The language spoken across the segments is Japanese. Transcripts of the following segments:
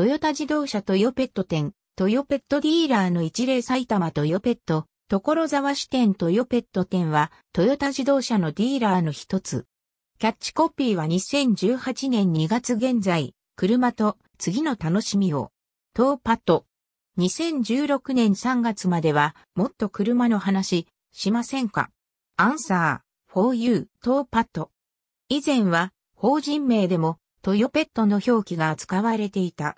トヨタ自動車トヨペット店、トヨペットディーラーの一例埼玉トヨペット、所沢支店トヨペット店は、トヨタ自動車のディーラーの一つ。キャッチコピーは2018年2月現在、車と次の楽しみを。トーパット。2016年3月までは、もっと車の話、しませんかアンサー、for you, トーパット。以前は、法人名でも、トヨペットの表記が使われていた。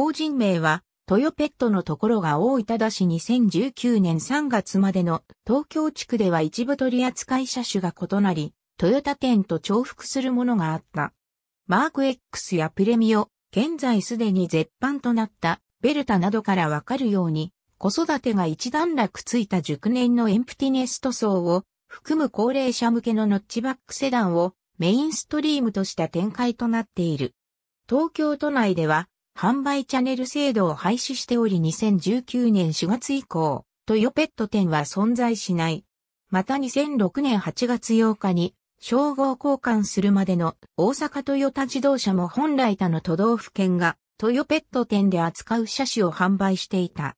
法人名は、トヨペットのところが大分だし2019年3月までの東京地区では一部取扱車種が異なり、トヨタ店と重複するものがあった。マーク X やプレミオ、現在すでに絶版となったベルタなどからわかるように、子育てが一段落ついた熟年のエンプティネスト層を含む高齢者向けのノッチバックセダンをメインストリームとした展開となっている。東京都内では販売チャネル制度を廃止しており2019年4月以降、トヨペット店は存在しない。また2006年8月8日に、称号交換するまでの大阪トヨタ自動車も本来他の都道府県がトヨペット店で扱う車種を販売していた。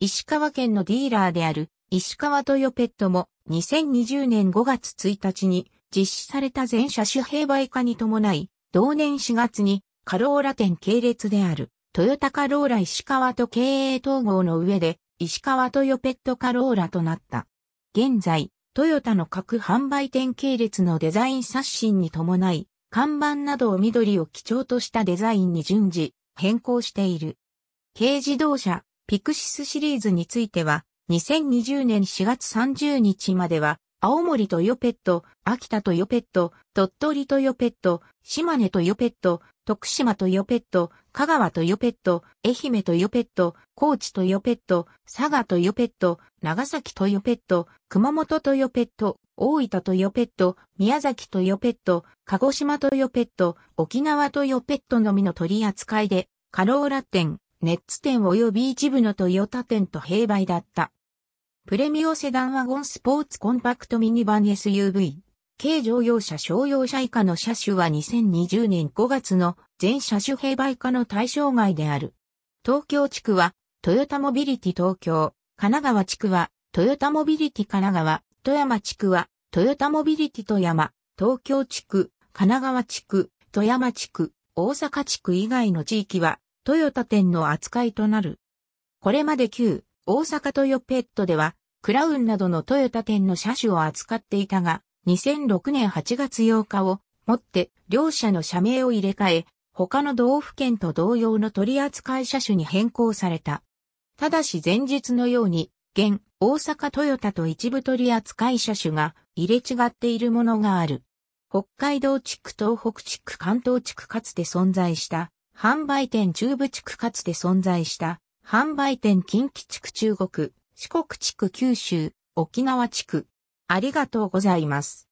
石川県のディーラーである石川トヨペットも2020年5月1日に実施された全車種併売化に伴い、同年4月にカローラ店系列である、トヨタカローラ石川と経営統合の上で、石川トヨペットカローラとなった。現在、トヨタの各販売店系列のデザイン刷新に伴い、看板などを緑を基調としたデザインに順次、変更している。軽自動車、ピクシスシリーズについては、2020年4月30日までは、青森トヨペット、秋田トヨペット、鳥取トヨペット、島根トヨペット、徳島とよペット、香川とよペット、愛媛とよペット、高知とよペット、佐賀とよペット、長崎とよペット、熊本とよペット、大分とよペット、宮崎とよペット、鹿児島とよペット、沖縄とよペットのみの取り扱いで、カローラ店、ネッツ店及び一部のトヨタ店と併売だった。プレミオセダンワゴンスポーツコンパクトミニバン SUV。軽乗用車商用車以下の車種は2020年5月の全車種併売化の対象外である。東京地区は、トヨタモビリティ東京、神奈川地区は、トヨタモビリティ神奈川、富山地区は、トヨタモビリティ富山、東京地区、神奈川地区、富山地区、大阪地区以外の地域は、トヨタ店の扱いとなる。これまで旧、大阪トヨペットでは、クラウンなどのトヨタ店の車種を扱っていたが、2006年8月8日をもって両社の社名を入れ替え、他の道府県と同様の取扱車種に変更された。ただし前日のように、現大阪トヨタと一部取扱車種が入れ違っているものがある。北海道地区、東北地区、関東地区かつて存在した、販売店中部地区かつて存在した、販売店近畿地区中国、四国地区九州、沖縄地区、ありがとうございます。